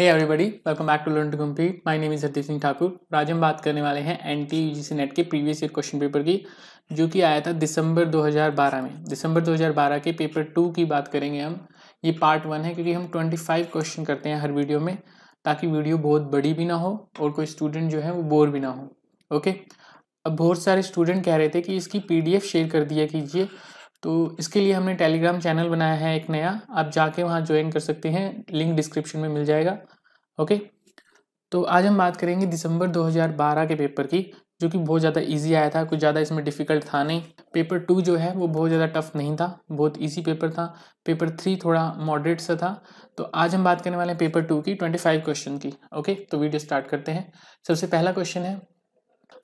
Hey everybody welcome back to learn to compete my name is Hardeep Singh Thakur आज हम बात करने वाले हैं N T U G C NET के प्रीवियस ईयर क्वेश्चन पेपर की जो कि आया था दिसंबर 2012 में दिसंबर 2012 के पेपर टू की बात करेंगे हम ये पार्ट वन है क्योंकि हम 25 क्वेश्चन करते हैं हर वीडियो में ताकि वीडियो बहुत बड़ी भी ना हो और कोई स्टूडेंट जो है वो बोर भी ना हो ओके अब बहुत सारे स्टूडेंट कह रहे थे कि इसकी पी शेयर कर दिया कीजिए तो इसके लिए हमने टेलीग्राम चैनल बनाया है एक नया आप जाके वहाँ ज्वाइन कर सकते हैं लिंक डिस्क्रिप्शन में मिल जाएगा ओके तो आज हम बात करेंगे दिसंबर 2012 के पेपर की जो कि बहुत ज़्यादा इजी आया था कुछ ज़्यादा इसमें डिफ़िकल्ट था नहीं पेपर टू जो है वो बहुत ज़्यादा टफ नहीं था बहुत इजी पेपर था पेपर थ्री थोड़ा मॉडरेट सा था तो आज हम बात करने वाले हैं पेपर टू की ट्वेंटी फाइव क्वेश्चन की ओके तो वीडियो स्टार्ट करते हैं सबसे पहला क्वेश्चन है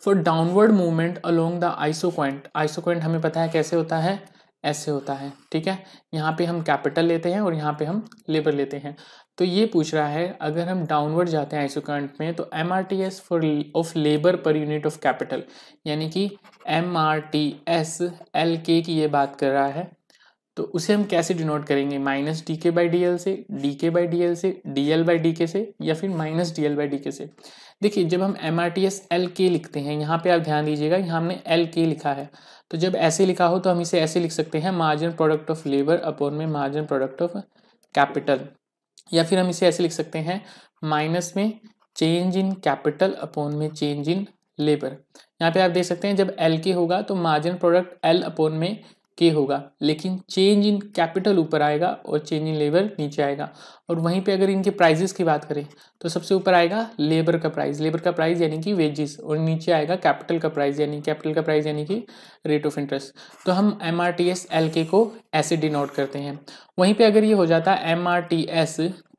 for downward movement along the isoquant isoquant हमें पता है कैसे होता है ऐसे होता है ठीक है यहाँ पे हम कैपिटल लेते हैं और यहाँ पे हम लेबर लेते हैं तो ये पूछ रहा है अगर हम डाउनवर्ड जाते हैं आइसो करंट में तो M R T S for of labour per unit of capital यानी कि M R T S L K की ये बात कर रहा है तो उसे हम कैसे डिनोट करेंगे minus D K by D L से D K by D L से D L by D K से या फिर minus D L by D K से देखिए जब हम M R T S L K लिखते हैं यहाँ पे आप ध्यान दीजिएगा यहाँ हमने एल के लिखा है तो जब ऐसे लिखा हो तो हम इसे ऐसे लिख सकते हैं margin product of labour upon में मार्जिन प्रोडक्ट ऑफ कैपिटल या फिर हम इसे ऐसे लिख सकते हैं माइनस में चेंज इन कैपिटल अपॉन में चेंज इन लेबर यहाँ पे आप देख सकते हैं जब एल के होगा तो मार्जिन प्रोडक्ट एल अपॉन में के होगा लेकिन चेंज इन कैपिटल ऊपर आएगा और चेंज इन लेबर नीचे आएगा और वहीं पे अगर इनके प्राइजेस की बात करें तो सबसे ऊपर आएगा लेबर का प्राइस लेबर का प्राइस यानी कि वेजेस और नीचे आएगा कैपिटल का प्राइस यानी कैपिटल का प्राइस यानी कि रेट ऑफ इंटरेस्ट तो हम M R T S L K को ऐसे डिनोट करते हैं वहीं पर अगर ये हो जाता है M R T S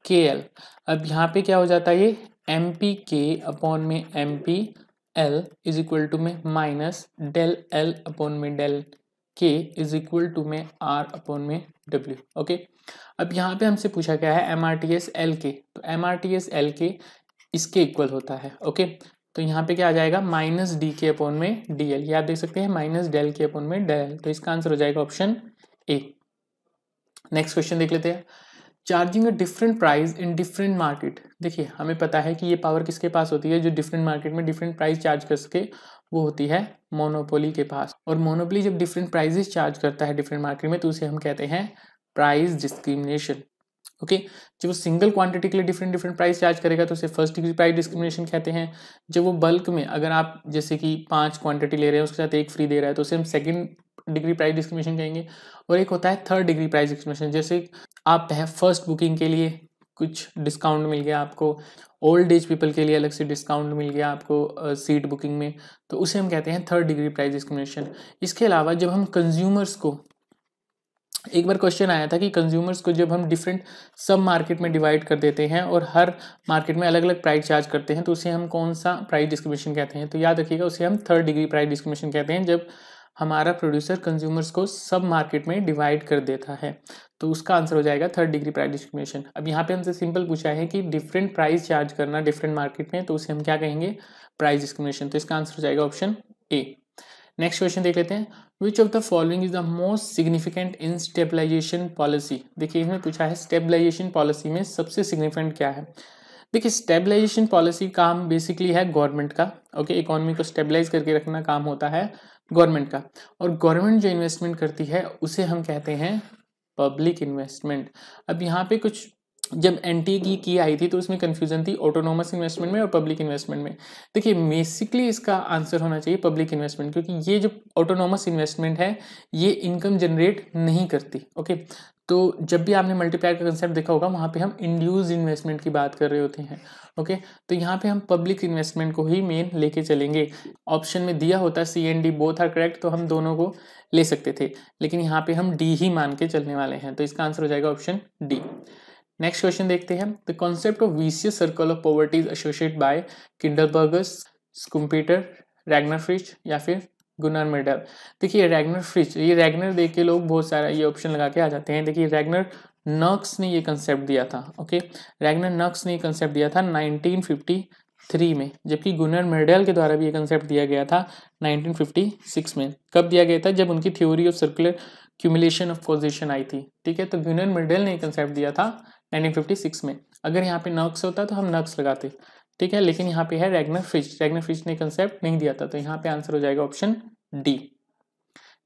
K L अब यहाँ पे क्या हो जाता है ये एम पी के अपॉन में M P L is equal to में माइनस डेल एल अपॉन में del K is equal to में आर अपॉन में डब्ल्यू ओके अब यहाँ पे हमसे पूछा गया है M R T S L K तो M R T S L K इसके इक्वल होता है ओके तो यहाँ पे क्या आ जाएगा माइनस डी के अपॉन में डी एल ये आप देख सकते हैं माइनस डेल के अपॉन में डेल तो इसका आंसर हो जाएगा ऑप्शन ए नेक्स्ट क्वेश्चन देख लेते हैं charging a different price in different market देखिए हमें पता है कि ये पावर किसके पास होती है जो डिफरेंट मार्केट में डिफरेंट प्राइस चार्ज कर सके वो होती है मोनोपोली के पास और मोनोपोली जब डिफरेंट प्राइजेस चार्ज करता है डिफरेंट मार्केट में तो उसे हम कहते हैं प्राइस डिस्क्रिमिनेशन ओके जब वो सिंगल क्वांटिटी के लिए डिफरेंट डिफरेंट प्राइस चार्ज करेगा तो उसे फर्स्ट डिग्री प्राइस डिस्क्रिमिनेशन कहते हैं जब वो बल्क में अगर आप जैसे कि पांच क्वांटिटी ले रहे हैं उसके साथ एक फ्री दे रहा है तो उसे हम सेकंड डिग्री प्राइस डिस्क्रिमिनेशन कहेंगे और एक होता है थर्ड डिग्री प्राइस डिस्क्रिमिनेशन जैसे आप फर्स्ट बुकिंग के लिए कुछ डिस्काउंट मिल गया आपको ओल्ड एज पीपल के लिए अलग से डिस्काउंट मिल गया आपको सीट uh, बुकिंग में तो उसे हम कहते हैं थर्ड डिग्री प्राइस डिस्क्रिमिनेशन इसके अलावा जब हम कंज्यूमर्स को एक बार क्वेश्चन आया था कि कंज्यूमर्स को जब हम डिफरेंट सब मार्केट में डिवाइड कर देते हैं और हर मार्केट में अलग अलग प्राइस चार्ज करते हैं तो उसे हम कौन सा प्राइस डिस्क्रिमिनेशन कहते हैं तो याद रखिएगा उसे हम थर्ड डिग्री प्राइस डिस्क्रिमिनेशन कहते हैं जब हमारा प्रोड्यूसर कंज्यूमर्स को सब मार्केट में डिवाइड कर देता है तो उसका आंसर हो जाएगा थर्ड डिग्री प्राइस डिस्क्रिमिनेशन अब यहाँ पे हमसे सिंपल पूछा है कि डिफरेंट प्राइस चार्ज करना डिफरेंट मार्केट में तो उसे हम क्या कहेंगे प्राइस डिस्क्रिमिनेशन तो इसका आंसर हो जाएगा ऑप्शन ए नेक्स्ट क्वेश्चन देख लेते हैं which of the following is the most significant in stabilisation policy देखिए इसमें पूछा है स्टेबलाइजेशन पॉलिसी में सबसे सिग्निफिकेंट क्या है देखिए स्टेबलाइजेशन पॉलिसी काम बेसिकली है गवर्नमेंट का ओके okay, इकोनॉमी को स्टेबलाइज करके रखना काम होता है गवर्नमेंट का और गवर्नमेंट जो इन्वेस्टमेंट करती है उसे हम कहते हैं पब्लिक इन्वेस्टमेंट अब यहाँ पे कुछ जब एन की e की आई थी तो उसमें कन्फ्यूजन थी ऑटोनोमस इन्वेस्टमेंट में और पब्लिक इन्वेस्टमेंट में देखिए बेसिकली इसका आंसर होना चाहिए पब्लिक इन्वेस्टमेंट क्योंकि ये जो ऑटोनोमस इन्वेस्टमेंट है ये इनकम जनरेट नहीं करती ओके तो जब भी आपने मल्टीप्लायर का कंसेप्ट देखा होगा वहाँ पे हम इंड्यूज इन्वेस्टमेंट की बात कर रहे होते हैं ओके तो यहाँ पे हम पब्लिक इन्वेस्टमेंट को ही मेन लेके चलेंगे ऑप्शन में दिया होता C and D both are correct तो हम दोनों को ले सकते थे लेकिन यहाँ पे हम डी ही मान के चलने वाले हैं तो इसका आंसर हो जाएगा ऑप्शन डी नेक्स्ट क्वेश्चन देखते हैं the concept of vicious circle of poverty is by Kindle कंप्यूटर स्कूम्पीटर रैगनाफ्रिज या फिर गुनर मेडल देखिए रैगनर फ्रिज ये रैगनर देख के लोग बहुत सारा ये ऑप्शन लगा के आ जाते हैं देखिए रैगनर नक्स ने ये कंसेप्ट दिया था ओके रैगनर नक्स ने ये कंसेप्ट दिया था 1953 में जबकि गुनर मेडल के द्वारा भी ये कंसेप्ट दिया गया था 1956 में कब दिया गया था जब उनकी theory of circular cumulation of position आई थी ठीक है तो गुनर मेडल ने ये कंसेप्ट दिया था सिक्स में अगर यहाँ पे नक्स होता तो हम नक्स लगाते ठीक है लेकिन यहाँ पे है रेगनर फिश रेगनर फिश ने कंसेप्ट नहीं दिया था तो यहाँ पे आंसर हो जाएगा ऑप्शन डी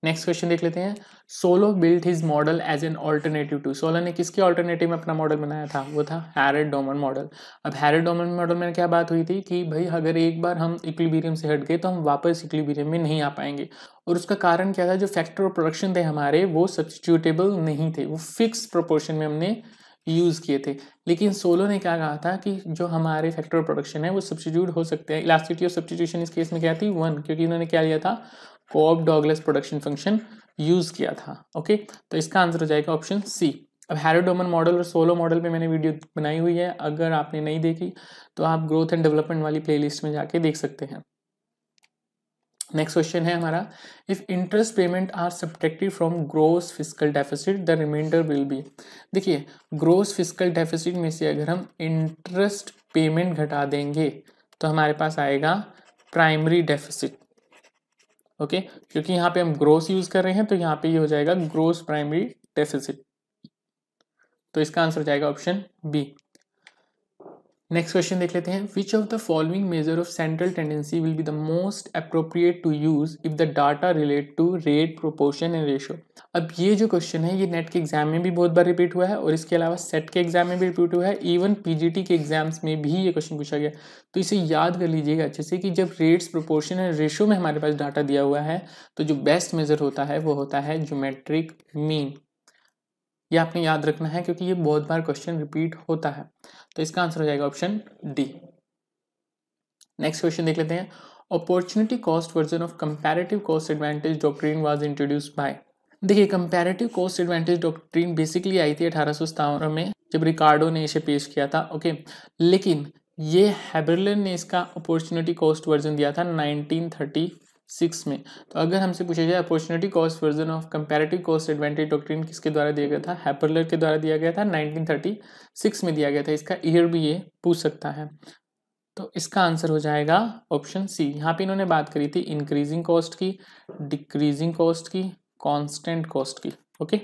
नेक्स्ट क्वेश्चन देख लेते हैं Solow build his model as an alternative to Solow ने किसके ऑल्टरनेटिव में अपना मॉडल बनाया था वो था हैरेड डोमन मॉडल अब हैरेड डोमन मॉडल में क्या बात हुई थी कि भाई अगर एक बार हम इक्लिबीरियम से हट गए तो हम वापस इक्लिबीरियम में नहीं आ पाएंगे और उसका कारण क्या था जो फैक्टर ऑफ प्रोडक्शन थे हमारे वो सब्सिट्यूटेबल नहीं थे वो फिक्स प्रोपोर्शन में हमने यूज़ किए थे लेकिन सोलो ने क्या कहा था कि जो हमारे फैक्टर प्रोडक्शन है वो सब्सटीट्यूट हो सकते हैं इलास्टिटी ऑफ सब्सटीट्यूशन इस केस में क्या थी वन क्योंकि उन्होंने क्या लिया था Cobb Douglas production function use किया था ओके तो इसका आंसर हो जाएगा ऑप्शन सी अब हैरोडोमन मॉडल और सोलो मॉडल पे मैंने वीडियो बनाई हुई है अगर आपने नहीं देखी तो आप ग्रोथ एंड डेवलपमेंट वाली प्लेलिस्ट में जाके देख सकते हैं नेक्स्ट क्वेश्चन है हमारा if interest payment are subtracted from gross fiscal deficit the remainder will be देखिए ग्रोस फिजिकल डेफिसिट में से अगर हम इंटरेस्ट पेमेंट घटा देंगे तो हमारे पास आएगा प्राइमरी डेफिसिट ओके क्योंकि यहाँ पे हम ग्रोस यूज कर रहे हैं तो यहाँ पे ये यह हो जाएगा ग्रोस प्राइमरी डेफिसिट तो इसका आंसर हो जाएगा ऑप्शन बी नेक्स्ट क्वेश्चन देख लेते हैं which of the following measure of central tendency will be the most appropriate to use if the data relate to rate proportion and ratio अब ये जो क्वेश्चन है ये नेट के एग्जाम में भी बहुत बार रिपीट हुआ है और इसके अलावा सेट के एग्जाम में भी रिपीट हुआ है इवन पीजीटी के एग्जाम्स में भी ये क्वेश्चन पूछा गया तो इसे याद कर लीजिएगा अच्छे से कि जब रेट्स प्रोपोर्शन एंड रेशो में हमारे पास डाटा दिया हुआ है तो जो बेस्ट मेजर होता है वो होता है जोमेट्रिक मीन ये आपने याद रखना है क्योंकि ये बहुत बार क्वेश्चन रिपीट होता है तो इसका आंसर हो जाएगा ऑप्शन डी नेक्स्ट क्वेश्चन देख लेते हैं opportunity cost version of comparative cost advantage doctrine was introduce by देखिए comparative cost advantage doctrine basically आई थी अठारह में जब रिकार्डो ने इसे पेश किया था ओके लेकिन ये हैबरलिन ने इसका अपॉर्चुनिटी कॉस्ट वर्जन दिया था 1934 सिक्स में तो अगर हमसे पूछा जाए opportunity cost version of comparative cost advantage doctrine किसके द्वारा दिया गया था हैपरलर के द्वारा दिया गया था 1936 में दिया गया था इसका ईयर भी ये पूछ सकता है तो इसका आंसर हो जाएगा ऑप्शन सी यहाँ पे इन्होंने बात करी थी इंक्रीजिंग कॉस्ट की डिक्रीजिंग कॉस्ट की कॉन्स्टेंट कॉस्ट की ओके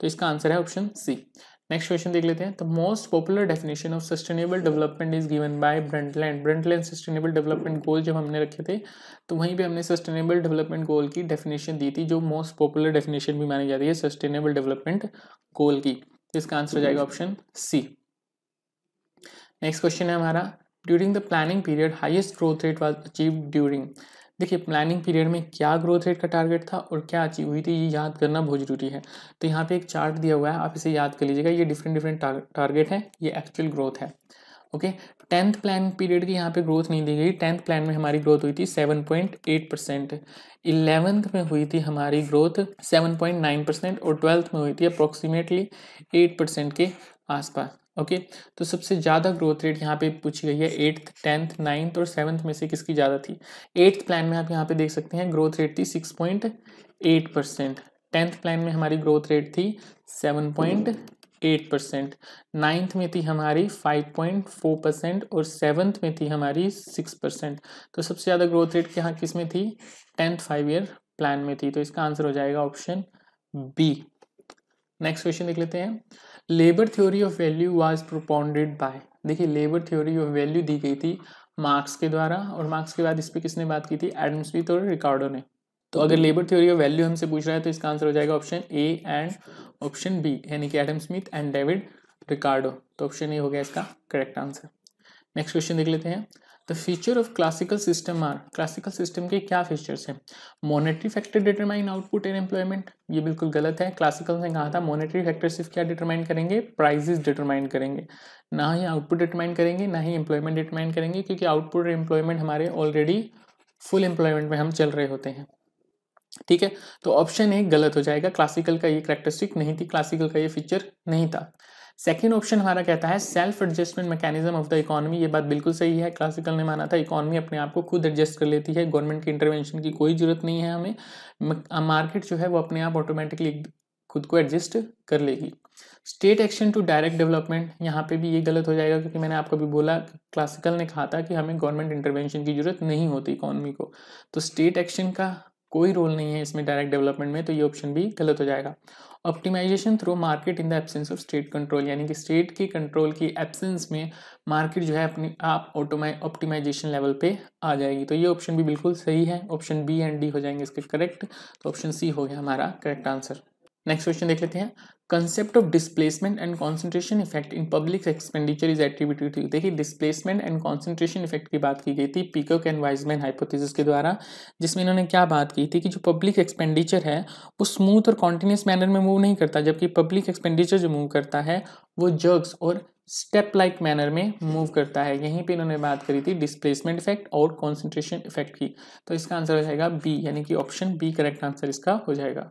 तो इसका आंसर है ऑप्शन सी नेक्स्ट क्वेश्चन देख लेते हैं the most popular definition of sustainable development is given by Brundtland Brundtland sustainable development goal जब हमने रखे थे तो वहीं पे हमने सस्टेनेबल डेवलपमेंट गोल की डेफिनेशन दी थी जो मोस्ट पॉपुलर डेफिनेशन भी मानी जाती है सस्टेनेबल डेवलपमेंट गोल की इसका आंसर हो जाएगा ऑप्शन सी नेक्स्ट क्वेश्चन है हमारा during the planning period highest growth rate was achieve during देखिए प्लानिंग पीरियड में क्या ग्रोथ रेट का टारगेट था और क्या अचीव हुई थी ये याद करना बहुत ज़रूरी है तो यहाँ पे एक चार्ट दिया हुआ है आप इसे याद कर लीजिएगा ये डिफरेंट डिफरेंट टारगेट है ये एक्चुअल ग्रोथ है ओके टेंथ प्लान पीरियड की यहाँ पे ग्रोथ नहीं दी गई टेंथ प्लान में हमारी ग्रोथ हुई थी seven point eight percent eleventh में हुई थी हमारी growth seven point nine percent और ट्वेल्थ में हुई थी अप्रॉक्सीमेटली एट परसेंट के आसपास ओके okay, तो सबसे ज़्यादा ग्रोथ रेट यहाँ पे पूछी गई है एट्थ टेंथ नाइन्थ और सेवन्थ में से किसकी ज़्यादा थी एट्थ प्लान में आप यहाँ पे देख सकते हैं ग्रोथ रेट थी six point eight percent tenth plan में हमारी ग्रोथ रेट थी seven point eight percent ninth में थी हमारी फाइव पॉइंट फोर परसेंट और सेवन्थ में थी हमारी सिक्स परसेंट तो सबसे ज़्यादा ग्रोथ रेट यहाँ किस में थी टेंथ फाइव ईयर प्लान में थी तो इसका आंसर हो जाएगा ऑप्शन बी नेक्स्ट क्वेश्चन देख लेते हैं labour theory of value was propounded by देखिए लेबर थ्योरी ऑफ वैल्यू दी गई थी मार्क्स के द्वारा और मार्क्स के बाद इस पर किसने बात की थी एडम स्मिथ और रिकॉर्डो ने तो अगर लेबर थ्योरी ऑफ वैल्यू हमसे पूछ रहा है तो इसका आंसर हो जाएगा option A and option B यानी कि Adam Smith and David Ricardo तो ऑप्शन ए हो गया इसका करेक्ट आंसर नेक्स्ट क्वेश्चन देख लेते हैं the feature of classical system are classical system के क्या फीचर्स हैं monetary factor determine output in employment ये बिल्कुल गलत है क्लासिकल ने कहा था मॉनेटरी फैक्टर सिर्फ क्या डिटरमाइन करेंगे प्राइजेस डिटरमाइन करेंगे ना ही आउटपुट डिटरमाइन करेंगे ना ही एम्प्लॉयमेंट डिटरमाइन करेंगे क्योंकि आउटपुट और एम्प्लॉयमेंट हमारे ऑलरेडी फुल एम्प्लॉयमेंट में हम चल रहे होते हैं ठीक है तो ऑप्शन ए गलत हो जाएगा क्लासिकल का ये करेक्टरिस्टिक नहीं थी क्लासिकल का ये फीचर नहीं था सेकेंड ऑप्शन हमारा कहता है self adjustment mechanism of the economy ये बात बिल्कुल सही है क्लासिकल ने माना था इकोनॉमी अपने आप को खुद एडजस्ट कर लेती है गवर्नमेंट की इंटरवेंशन की कोई ज़रूरत नहीं है हमें मार्केट जो है वो अपने आप ऑटोमेटिकली खुद को एडजस्ट कर लेगी state action to direct development यहाँ पे भी ये गलत हो जाएगा क्योंकि मैंने आपको भी बोला क्लासिकल ने कहा था कि हमें गवर्नमेंट इंटरवेंशन की ज़रूरत नहीं होती इकोनॉमी को तो स्टेट एक्शन का कोई रोल नहीं है इसमें डायरेक्ट डेवलपमेंट में तो ये ऑप्शन भी गलत हो जाएगा optimization through market in the absence of state control यानी कि स्टेट की कंट्रोल की एब्सेंस में मार्केट जो है अपनी आप ऑटोमाइ ऑप्टिमाइजेशन लेवल पे आ जाएगी तो ये ऑप्शन भी बिल्कुल सही है ऑप्शन बी एंड डी हो जाएंगे इसके करेक्ट तो ऑप्शन सी हो गया हमारा करेक्ट आंसर नेक्स्ट क्वेश्चन देख लेते हैं concept of displacement and concentration effect in public expenditure is attributed to देखिए डिस्प्लेसमेंट एंड कॉन्सेंट्रेशन इफेक्ट की बात की गई थी पीकॉक एंड वाइजमैन हाइपोथेसिस के द्वारा जिसमें इन्होंने क्या बात की थी कि जो पब्लिक एक्सपेंडिचर है वो स्मूथ और कॉन्टिन्यूस मैनर में मूव नहीं करता जबकि पब्लिक एक्सपेंडिचर जो मूव करता है वो जर्ग्स और स्टेप लाइक मैनर में मूव करता है यहीं पे इन्होंने बात करी थी डिस्प्लेसमेंट इफेक्ट और कॉन्सेंट्रेशन इफेक्ट की तो इसका आंसर हो जाएगा बी यानी कि ऑप्शन बी करेक्ट आंसर इसका हो जाएगा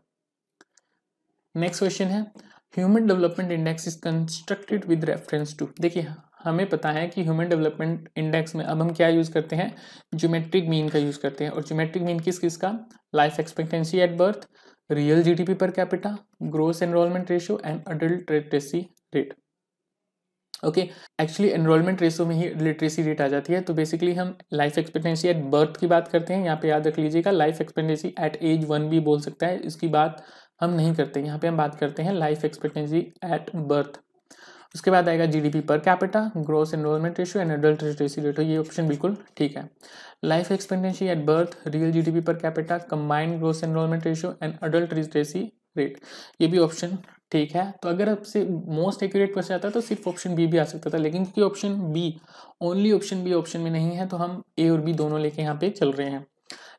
नेक्स्ट क्वेश्चन है human development index is constructed with reference to देखिए हमें पता है कि ह्यूमन डेवलपमेंट इंडेक्स में अब हम क्या यूज़ करते हैं ज्योमेट्रिक मीन का यूज़ करते हैं और ज्योमेट्रिक मीन किस किस का life expectancy at birth real GDP per capita gross enrolment ratio and adult literacy rate okay actually enrolment ratio में ही लिटरेसी रेट आ जाती है तो बेसिकली हम लाइफ एक्सपेक्टेंसी एट बर्थ की बात करते हैं यहाँ पे याद रख लीजिएगा life expectancy at age one भी बोल सकता है इसकी बात हम नहीं करते यहाँ पे हम बात करते हैं लाइफ एक्सपेक्टेंसी एट बर्थ उसके बाद आएगा GDP per capita gross enrolment ratio and adult literacy rate ये ऑप्शन बिल्कुल ठीक है life expectancy at birth real GDP per capita combined gross enrolment ratio and adult literacy rate ये भी option ठीक है तो अगर आपसे मोस्ट एक्यूरेट क्वेश्चन आता तो सिर्फ ऑप्शन बी भी आ सकता था लेकिन क्योंकि option B only option B option में नहीं है तो हम ए और बी दोनों लेके यहाँ पे चल रहे हैं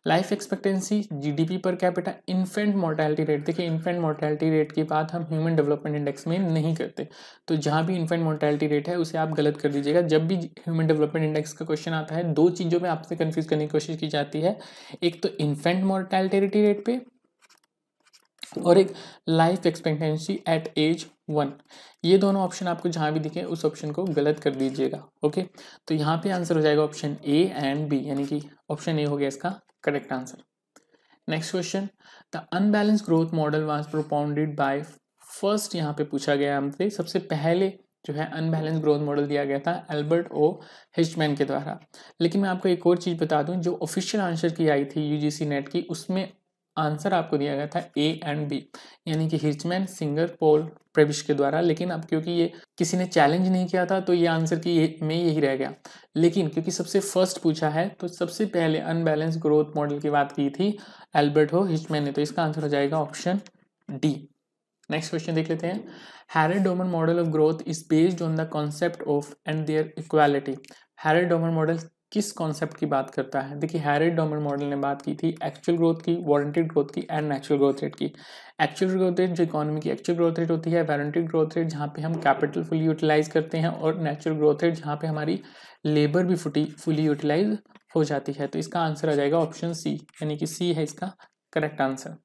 life expectancy GDP per capita infant mortality rate देखिए इन्फेंट मोर्टैलिटी रेट की बात हम ह्यूमन डेवलपमेंट इंडेक्स में नहीं करते तो जहाँ भी इन्फेंट मोर्टैलिटी रेट है उसे आप गलत कर दीजिएगा जब भी ह्यूमन डेवलपमेंट इंडेक्स का क्वेश्चन आता है दो चीज़ों में आपसे कन्फ्यूज़ करने की कोशिश की जाती है एक तो इन्फेंट मोर्टैलिटी रेट पे और एक life expectancy at age one ये दोनों ऑप्शन आपको जहां भी दिखे उस ऑप्शन को गलत कर दीजिएगा ओके तो यहाँ पे आंसर हो जाएगा ऑप्शन ए एंड बी यानी कि ऑप्शन ए हो गया इसका Correct answer. Next question the unbalance growth model was propounded by first यहाँ पे पूछा गया हमसे सबसे पहले जो है अनबैलेंस ग्रोथ मॉडल दिया गया था एल्बर्ट ओ हिचमैन के द्वारा लेकिन मैं आपको एक और चीज़ बता दूं जो ऑफिशियल आंसर की आई थी यूजीसी नेट की उसमें आंसर आपको दिया गया था ए एंड बी यानी कि हिचमैन सिंगर पोल प्रविश के द्वारा लेकिन अब क्योंकि ये किसी ने चैलेंज नहीं किया था तो ये आंसर की में यही रह गया लेकिन क्योंकि सबसे फर्स्ट पूछा है तो सबसे पहले अनबैलेंस ग्रोथ मॉडल की बात की थी एल्बर्ट हो हिचमैन ने तो इसका आंसर हो जाएगा ऑप्शन डी नेक्स्ट क्वेश्चन देख लेते हैं Harrod Domar model of growth is based on the concept of and their equality Harrod Domar model किस कॉन्सेप्ट की बात करता है देखिए हैरिड डोमर मॉडल ने बात की थी एक्चुअल ग्रोथ की वारंटेड ग्रोथ की एंड नेचुरल ग्रोथ रेट की एक्चुअल ग्रोथ रेट जो इकोनॉमी की एक्चुअल ग्रोथ रेट होती है वारंटेड ग्रोथ रेट जहाँ पे हम कैपिटल फुली यूटिलाइज करते हैं और नेचुरल ग्रोथ रेट जहाँ पे हमारी लेबर भी फुटी फुली यूटिलाइज हो जाती है तो इसका आंसर आ जाएगा ऑप्शन सी यानी कि सी है इसका करेक्ट आंसर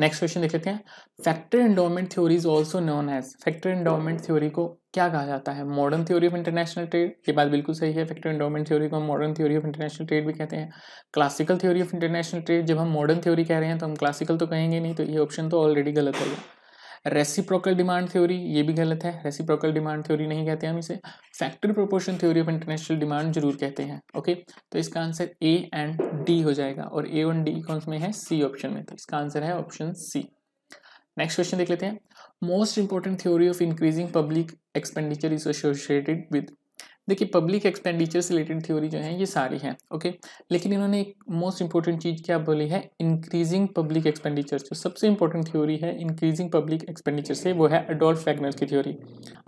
नेक्स्ट क्वेश्चन देख लेते हैं factor endowment theory is also known as factor endowment theory को क्या कहा जाता है modern theory of international trade ये बात बिल्कुल सही है फैक्टर इंडोमेंट थ्योरी को हम modern theory of international trade भी कहते हैं classical theory of international trade जब हम मॉडर्न थ्योरी कह रहे हैं तो हम क्लासिकल तो कहेंगे नहीं तो ये ऑप्शन तो ऑलरेडी गलत होगा रेसिप्रोकल डिमांड थ्योरी ये भी गलत है रेसिप्रोकल डिमांड थ्योरी नहीं कहते हम इसे factor proportion theory of international demand जरूर कहते हैं ओके तो इसका आंसर ए एंड डी हो जाएगा और ए और डी कौन में है सी ऑप्शन में तो इसका आंसर है ऑप्शन सी नेक्स्ट क्वेश्चन देख लेते हैं most important theory of increasing public expenditure is associated with देखिए पब्लिक एक्सपेंडिचर से रिलेटेड थ्योरी जो है ये सारी है ओके लेकिन इन्होंने एक मोस्ट इंपॉर्टेंट चीज़ क्या बोली है इंक्रीजिंग पब्लिक एक्सपेंडिचर जो सबसे इंपॉर्टेंट थ्योरी है इंक्रीजिंग पब्लिक एक्सपेंडिचर से वो है अडोल्फ वैगनर की थ्योरी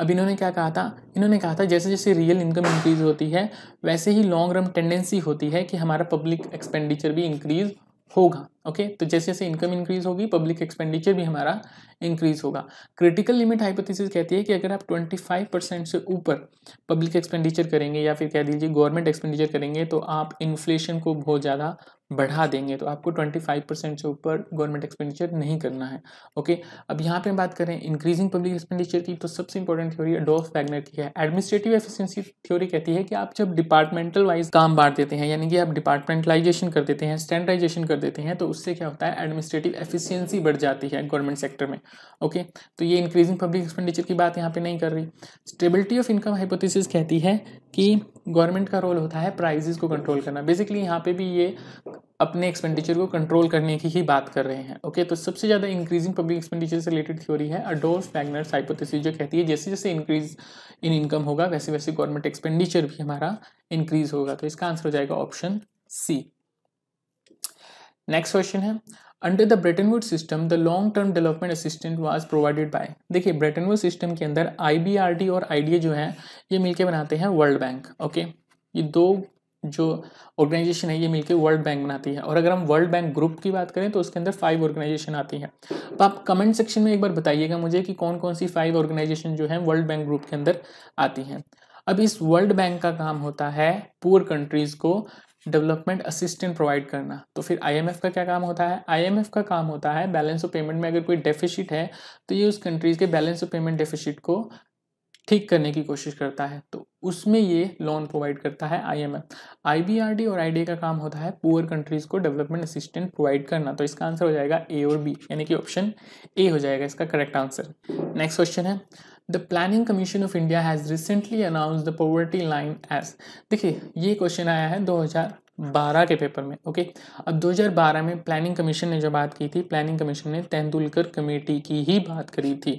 अब इन्होंने क्या कहा था इन्होंने कहा था जैसे जैसे रियल इनकम इंक्रीज होती है वैसे ही लॉन्ग रन टेंडेंसी होती है कि हमारा पब्लिक एक्सपेंडिचर भी इंक्रीज होगा ओके okay, तो जैसे जैसे इनकम इंक्रीज होगी पब्लिक एक्सपेंडिचर भी हमारा इंक्रीज होगा क्रिटिकल लिमिट हाइपोथेसिस कहती है कि अगर आप 25 परसेंट से ऊपर पब्लिक एक्सपेंडिचर करेंगे या फिर कह दीजिए गवर्नमेंट एक्सपेंडिचर करेंगे तो आप इन्फ्लेशन को बहुत ज़्यादा बढ़ा देंगे तो आपको 25 परसेंट से ऊपर गवर्नमेंट एक्सपेंडिचर नहीं करना है ओके अब यहाँ पे हम बात करें इंक्रीजिंग पब्लिक एक्सपेंडिचर की तो सबसे इंपॉर्टेंट थ्योरी अडोल्फ वैगनर की है एडमिनिस्ट्रेटिव एफिशिएंसी थ्योरी कहती है कि आप जब डिपार्टमेंटल वाइज काम बांट देते हैं यानी कि आप डिपार्टमेंटलाइजेशन कर देते हैं स्टैंडर्डाइजेशन कर देते हैं तो उससे क्या होता है एडमिनिस्ट्रेटिव एफिशिएंसी बढ़ जाती है गवर्नमेंट सेक्टर में ओके तो ये इंक्रीजिंग पब्लिक एक्सपेंडिचर की बात यहाँ पे नहीं कर रही स्टेबिलिटी ऑफ इनकम हाइपोथेसिस कहती है कि गवर्नमेंट का रोल होता है प्राइजेस को कंट्रोल करना बेसिकली यहाँ पे भी ये अपने एक्सपेंडिचर को कंट्रोल करने की ही बात कर रहे हैं ओके तो सबसे ज़्यादा इंक्रीजिंग पब्लिक एक्सपेंडिचर से रिलेटेड थ्योरी है अडोल्फ वैगनर हाइपोथेसिस जो कहती है जैसे जैसे इंक्रीज इन इनकम होगा वैसे वैसे गवर्नमेंट एक्सपेंडिचर भी हमारा इंक्रीज होगा तो इसका आंसर हो जाएगा ऑप्शन सी नेक्स्ट क्वेश्चन है under the Bretton Woods system the long term development assistant was provided by देखिए ब्रेटनवुड सिस्टम के अंदर आईबीआरडी और आईडीए जो है ये मिलके बनाते हैं वर्ल्ड बैंक ओके ये दो जो ऑर्गेनाइजेशन है ये मिलकर वर्ल्ड बैंक बनाती है और अगर हम वर्ल्ड बैंक ग्रुप की बात करें तो उसके अंदर फाइव ऑर्गेनाइजेशन आती है तो आप कमेंट सेक्शन में एक बार बताइएगा मुझे कि कौन कौन सी फाइव ऑर्गेनाइजेशन जो है वर्ल्ड बैंक ग्रुप के अंदर आती हैं अब इस वर्ल्ड बैंक का काम होता है पुअर कंट्रीज़ को डेवलपमेंट असिस्टेंट प्रोवाइड करना तो फिर आईएमएफ का क्या काम होता है आईएमएफ का काम होता है बैलेंस ऑफ पेमेंट में अगर कोई डेफिशिट है तो ये उस कंट्रीज़ के बैलेंस ऑफ पेमेंट डेफिशिट को ठीक करने की कोशिश करता है तो उसमें ये लोन प्रोवाइड करता है आईएमएफ आईबीआरडी और आईडीए का काम होता है पुअर कंट्रीज़ को डेवलपमेंट असिस्टेंट प्रोवाइड करना तो इसका आंसर हो जाएगा ए और बी यानी कि ऑप्शन ए हो जाएगा इसका करेक्ट आंसर नेक्स्ट क्वेश्चन है the planning commission of India has recently announce the poverty line as देखिए ये क्वेश्चन आया है 2012 के पेपर में ओके अब 2012 में प्लानिंग कमीशन ने जो बात की थी प्लानिंग कमीशन ने तेंदुलकर कमेटी की ही बात करी थी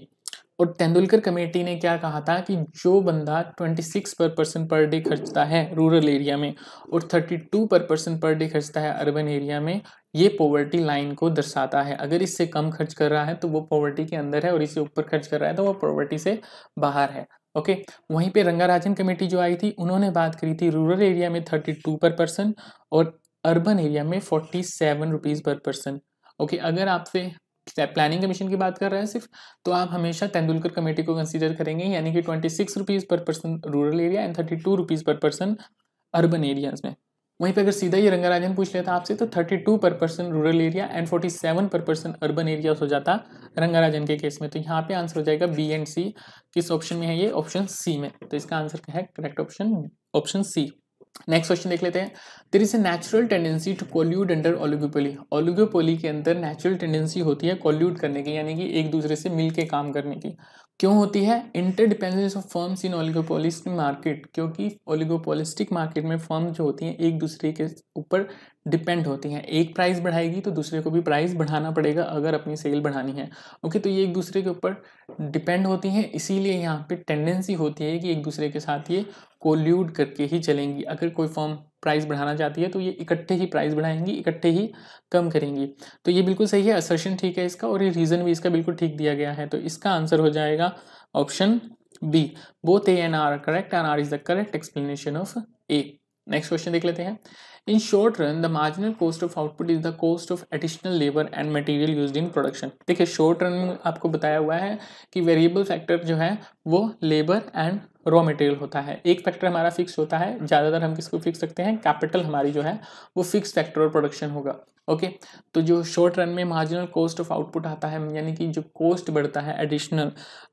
और तेंदुलकर कमेटी ने क्या कहा था कि जो बंदा 26 पर पर्सन पर डे खर्चता है रूरल एरिया में और 32 पर पर्सन पर डे खर्चता है अर्बन एरिया में ये पॉवर्टी लाइन को दर्शाता है अगर इससे कम खर्च कर रहा है तो वो पॉवर्टी के अंदर है और इससे ऊपर खर्च कर रहा है तो वो पॉवर्टी से बाहर है ओके वहीं पे रंगाराजन कमेटी जो आई थी उन्होंने बात करी थी रूरल एरिया में थर्टी टू पर पर्सन और अर्बन एरिया में forty seven rupees per person okay अगर आपसे प्लानिंग कमीशन की बात कर रहे हैं सिर्फ तो आप हमेशा तेंदुलकर कमेटी को कंसिडर करेंगे यानी कि twenty six rupees per person rural area and thirty two rupees per person urban areas में वहीं पे अगर सीधा ही रंगराजन पूछ लेता आपसे तो thirty two per person rural area and forty seven per person urban area हो जाता रंगाराजन के केस में तो यहाँ पे आंसर हो जाएगा बी एंड सी किस ऑप्शन में है ये ऑप्शन सी में तो इसका आंसर क्या है correct option option C next question देख लेते हैं there is a natural tendency to कॉल्यूड under oligopoly oligopoly के अंदर नेचुरल टेंडेंसी होती है कॉल्यूड करने की यानी कि एक दूसरे से मिल के काम करने की क्यों होती है interdependence of firms in oligopolist market क्योंकि ओलिगोपोलिस्टिक मार्केट में फर्म जो होती हैं एक दूसरे के ऊपर डिपेंड होती हैं एक प्राइस बढ़ाएगी तो दूसरे को भी प्राइस बढ़ाना पड़ेगा अगर अपनी सेल बढ़ानी है ओके तो ये एक दूसरे के ऊपर डिपेंड होती हैं इसीलिए यहाँ पे टेंडेंसी होती है कि एक दूसरे के साथ ये कोल्यूड करके ही चलेंगी अगर कोई फॉर्म प्राइस बढ़ाना चाहती है तो ये इकट्ठे ही प्राइस बढ़ाएंगी इकट्ठे ही कम करेंगी तो ये बिल्कुल सही है असर्शन ठीक है इसका और ये रीज़न भी इसका बिल्कुल ठीक दिया गया है तो इसका आंसर हो जाएगा option B both A and R correct and R is the correct explanation of A next question देख लेते हैं In short run, the marginal cost of output is the cost of additional labor and material used in production. देखिए short run में आपको बताया हुआ है कि variable factor जो है वो labor and रॉ मटेरियल होता है एक फैक्टर हमारा फिक्स होता है ज़्यादातर हम किसको फिक्स रखते हैं कैपिटल हमारी जो है वो फिक्स फैक्टर और प्रोडक्शन होगा ओके तो जो शॉर्ट रन में मार्जिनल कॉस्ट ऑफ आउटपुट आता है यानी कि जो कॉस्ट बढ़ता है एडिशनल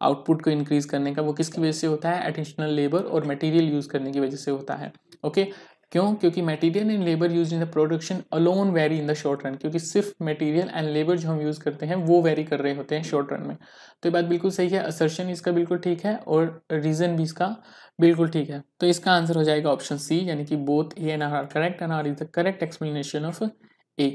आउटपुट को इंक्रीज करने का वो किसकी वजह से होता है एडिशनल लेबर और मटेरियल यूज़ करने की वजह से होता है ओके क्यों क्योंकि material and labour use in the production alone very in the short run क्योंकि सिर्फ मटेरियल एंड लेबर जो हम यूज़ करते हैं वो वेरी कर रहे होते हैं शॉर्ट रन में तो ये बात बिल्कुल सही है असर्शन इसका बिल्कुल ठीक है और रीज़न भी इसका बिल्कुल ठीक है तो इसका आंसर हो जाएगा ऑप्शन सी यानी कि both A and R correct and R is the correct explanation of A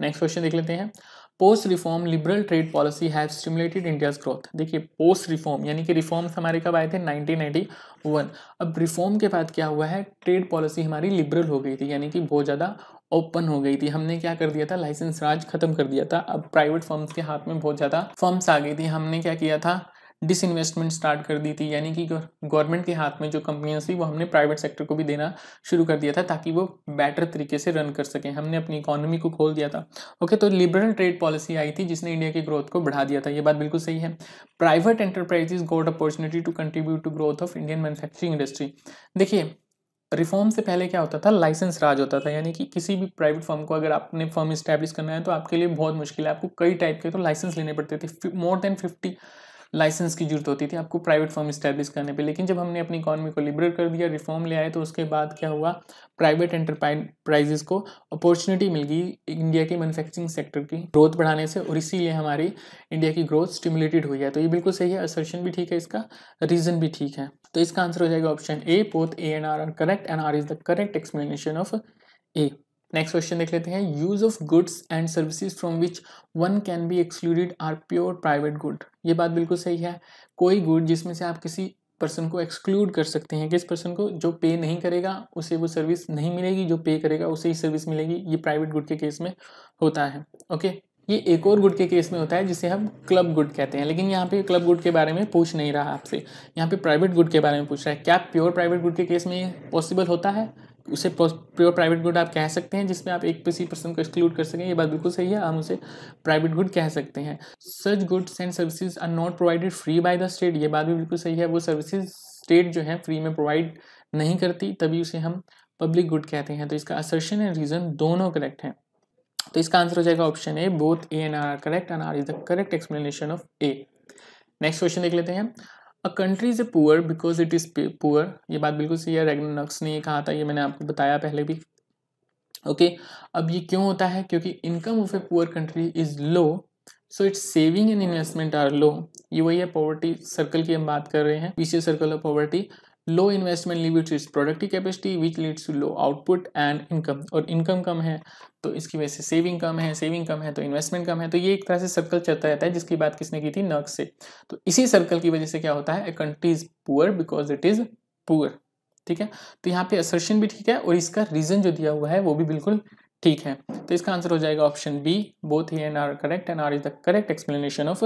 next question देख लेते हैं post reform liberal trade policy have stimulated India's growth देखिए पोस्ट रिफॉर्म यानी कि रिफॉर्म्स हमारे कब आए थे 1991 अब रिफॉर्म के बाद क्या हुआ है ट्रेड पॉलिसी हमारी लिबरल हो गई थी यानी कि बहुत ज़्यादा ओपन हो गई थी हमने क्या कर दिया था लाइसेंस राज खत्म कर दिया था अब प्राइवेट फर्म्स के हाथ में बहुत ज़्यादा फर्म्स आ गई थी हमने क्या किया था डिसइन्वेस्टमेंट स्टार्ट कर दी थी यानी कि गवर्नमेंट के हाथ में जो कंपनियां थी वो हमने प्राइवेट सेक्टर को भी देना शुरू कर दिया था ताकि वो बेटर तरीके से रन कर सकें हमने अपनी इकोनॉमी को खोल दिया था ओके तो लिबरल ट्रेड पॉलिसी आई थी जिसने इंडिया की ग्रोथ को बढ़ा दिया था ये बात बिल्कुल सही है private enterprises got opportunity to contribute to growth of Indian manufacturing industry देखिए रिफॉर्म से पहले क्या होता था लाइसेंस राज होता था यानी कि किसी भी प्राइवेट फर्म को अगर आपने फर्म इस्टेब्लिश करना है तो आपके लिए बहुत मुश्किल है आपको कई टाइप के तो लाइसेंस लेने पड़ते थे मोर देन फिफ्टी लाइसेंस की जरूरत होती थी आपको प्राइवेट फर्म इस्टेब्लिश करने पे लेकिन जब हमने अपनी इकॉनमी को लिबरेट कर दिया रिफॉर्म ले आए तो उसके बाद क्या हुआ प्राइवेट एंटरप्राइजेस को अपॉर्चुनिटी मिल गई इंडिया के मैन्युफैक्चरिंग सेक्टर की ग्रोथ बढ़ाने से और इसीलिए हमारी इंडिया की ग्रोथ स्टिमुलेटेड हुई है तो ये बिल्कुल सही है असर्शन भी ठीक है इसका रीज़न भी ठीक है तो इसका आंसर हो जाएगा option A both A and R are correct and R is the correct explanation of A next question देख लेते हैं use of goods and services from which one can be excluded are pure private good ये बात बिल्कुल सही है कोई good जिसमें से आप किसी पर्सन को एक्सक्लूड कर सकते हैं किस पर्सन को जो पे नहीं करेगा उसे वो सर्विस नहीं मिलेगी जो पे करेगा उसे ही सर्विस मिलेगी ये प्राइवेट गुड के केस में होता है ओके ये एक और गुड के केस में होता है जिसे हम क्लब गुड कहते हैं लेकिन यहाँ पे क्लब गुड के बारे में पूछ नहीं रहा आपसे यहाँ पे प्राइवेट गुड के बारे में पूछ रहा है क्या प्योर प्राइवेट गुड के केस में ये पॉसिबल होता है उसे प्योर प्राइवेट गुड आप कह सकते हैं जिसमें आप एक किसी पर्सन को एक्सक्लूड कर सकें ये बात बिल्कुल सही है हम उसे प्राइवेट गुड कह सकते हैं such goods and services are not provided free by the state ये बात भी बिल्कुल सही है वो सर्विसेज स्टेट जो है फ्री में प्रोवाइड नहीं करती तभी उसे हम पब्लिक गुड कहते हैं तो इसका असर्शन एंड रीज़न दोनों करेक्ट हैं तो इसका आंसर हो जाएगा option A both A and R correct and R is the correct explanation of A next question देख लेते हैं a country is a poor because it is poor ये बात बिल्कुल सही है रेगनक्स ने ये कहा था ये मैंने आपको बताया पहले भी ओके okay, अब ये क्यों होता है क्योंकि income of a poor country is low so its saving and investment are low ये वही है पॉवर्टी सर्कल की हम बात कर रहे हैं पीछे circle of poverty low investment lead to its productive capacity which leads to low output and income और इनकम कम है तो इसकी वजह से सेविंग कम है सेविंग कम है तो इन्वेस्टमेंट कम है तो ये एक तरह से सर्कल चलता रहता है जिसकी बात किसने की थी नर्क से तो इसी सर्कल की वजह से क्या होता है a country is poor because it is poor ठीक है तो यहाँ पे असर्शन भी ठीक है और इसका रीजन जो दिया हुआ है वो भी बिल्कुल ठीक है तो इसका आंसर हो जाएगा ऑप्शन बी बोथ ही and R correct and R is the correct explanation of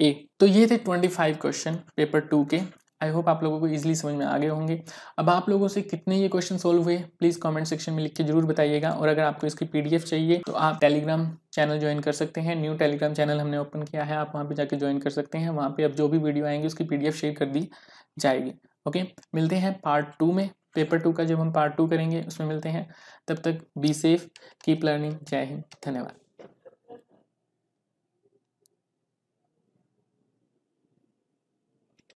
A तो ये थे 25 क्वेश्चन पेपर टू के आई होप आप लोगों को ईजिली समझ में आ गए होंगे अब आप लोगों से कितने ये क्वेश्चन सोल्व हुए प्लीज़ कमेंट सेक्शन में लिख के जरूर बताइएगा और अगर आपको इसकी पीडीएफ चाहिए तो आप टेलीग्राम चैनल ज्वाइन कर सकते हैं न्यू टेलीग्राम चैनल हमने ओपन किया है आप वहाँ पर जाकर ज्वाइन कर सकते हैं वहाँ पर अब जो भी वीडियो आएंगे उसकी पी शेयर कर दी जाएगी ओके मिलते हैं पार्ट टू में पेपर टू का जब हम पार्ट टू करेंगे उसमें मिलते हैं तब तक बी सेफ कीप लर्निंग जय हिंद धन्यवाद